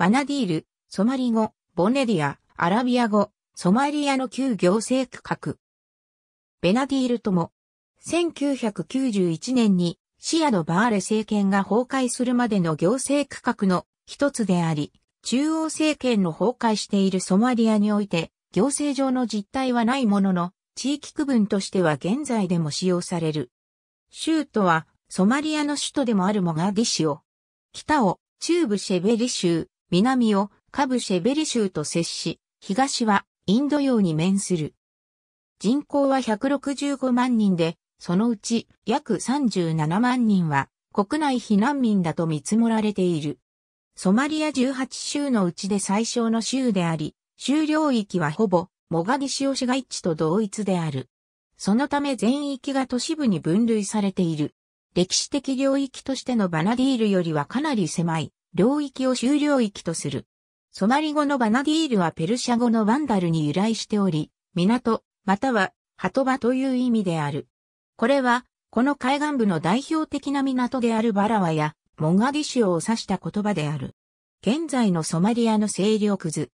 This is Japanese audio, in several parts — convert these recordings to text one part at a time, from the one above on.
バナディール、ソマリ語、ボネディア、アラビア語、ソマリアの旧行政区画。ベナディールとも、1991年にシアド・バーレ政権が崩壊するまでの行政区画の一つであり、中央政権の崩壊しているソマリアにおいて、行政上の実態はないものの、地域区分としては現在でも使用される。州都は、ソマリアの首都でもあるモガディシオ。北を、中部シェベリ州、南をカブシェベリ州と接し、東はインド洋に面する。人口は165万人で、そのうち約37万人は国内避難民だと見積もられている。ソマリア18州のうちで最小の州であり、州領域はほぼモガディシオ市街地と同一である。そのため全域が都市部に分類されている。歴史的領域としてのバナディールよりはかなり狭い。領域を終領域とする。ソマリ語のバナディールはペルシャ語のバンダルに由来しており、港、または、鳩場という意味である。これは、この海岸部の代表的な港であるバラワや、モガディシュを指した言葉である。現在のソマリアの勢力図。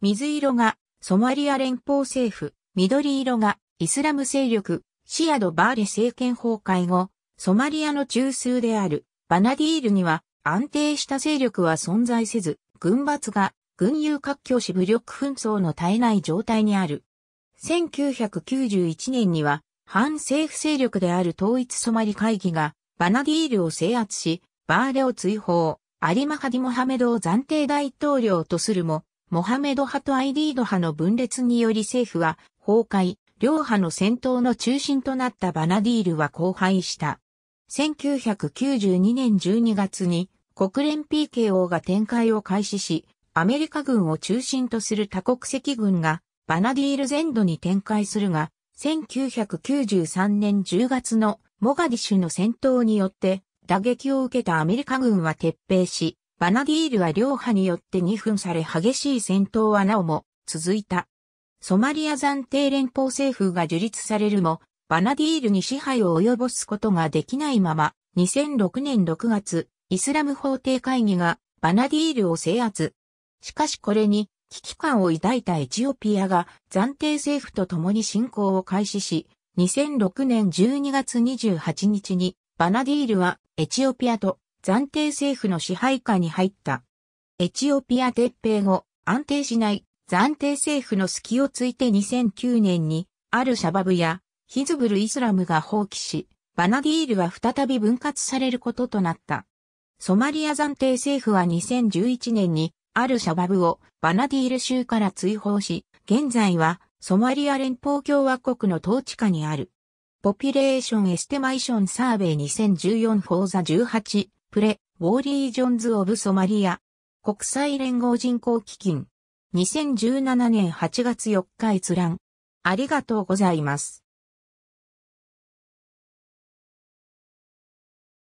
水色がソマリア連邦政府、緑色がイスラム勢力、シアド・バーレ政権崩壊後、ソマリアの中枢であるバナディールには安定した勢力は存在せず、軍閥が軍友割拠し武力紛争の絶えない状態にある。1991年には、反政府勢力である統一ソマリ会議が、バナディールを制圧し、バーレを追放、アリマハディ・モハメドを暫定大統領とするも、モハメド派とアイディード派の分裂により政府は崩壊、両派の戦闘の中心となったバナディールは荒廃した。1992年12月に国連 PKO が展開を開始し、アメリカ軍を中心とする多国籍軍がバナディール全土に展開するが、1993年10月のモガディシュの戦闘によって打撃を受けたアメリカ軍は撤兵し、バナディールは両派によって2分され激しい戦闘はなおも続いた。ソマリア暫定連邦政府が樹立されるも、バナディールに支配を及ぼすことができないまま、2006年6月、イスラム法廷会議がバナディールを制圧。しかしこれに危機感を抱いたエチオピアが暫定政府と共に侵攻を開始し、2006年12月28日にバナディールはエチオピアと暫定政府の支配下に入った。エチオピア撤兵後、安定しない暫定政府の隙をついて2009年にアルシャバブやヒズブルイスラムが放棄し、バナディールは再び分割されることとなった。ソマリア暫定政府は2011年にあるシャバブをバナディール州から追放し、現在はソマリア連邦共和国の統治下にある。ポピュレーションエステマイションサーベイ2014フォーザ18プレウォーリー・ジョンズ・オブ・ソマリア国際連合人口基金2017年8月4日閲覧ありがとうございます。